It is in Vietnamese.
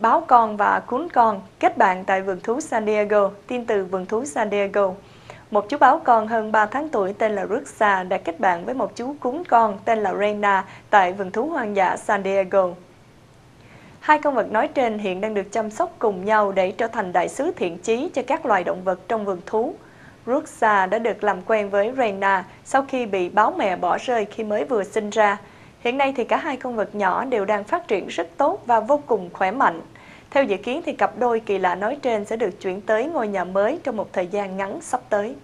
báo con và cún con kết bạn tại vườn thú San Diego, tin từ vườn thú San Diego. Một chú báo con hơn 3 tháng tuổi tên là Ruxa đã kết bạn với một chú cún con tên là Reina tại vườn thú hoang dã San Diego. Hai con vật nói trên hiện đang được chăm sóc cùng nhau để trở thành đại sứ thiện chí cho các loài động vật trong vườn thú. Ruxa đã được làm quen với Reina sau khi bị báo mẹ bỏ rơi khi mới vừa sinh ra. Hiện nay thì cả hai con vật nhỏ đều đang phát triển rất tốt và vô cùng khỏe mạnh. Theo dự kiến thì cặp đôi kỳ lạ nói trên sẽ được chuyển tới ngôi nhà mới trong một thời gian ngắn sắp tới.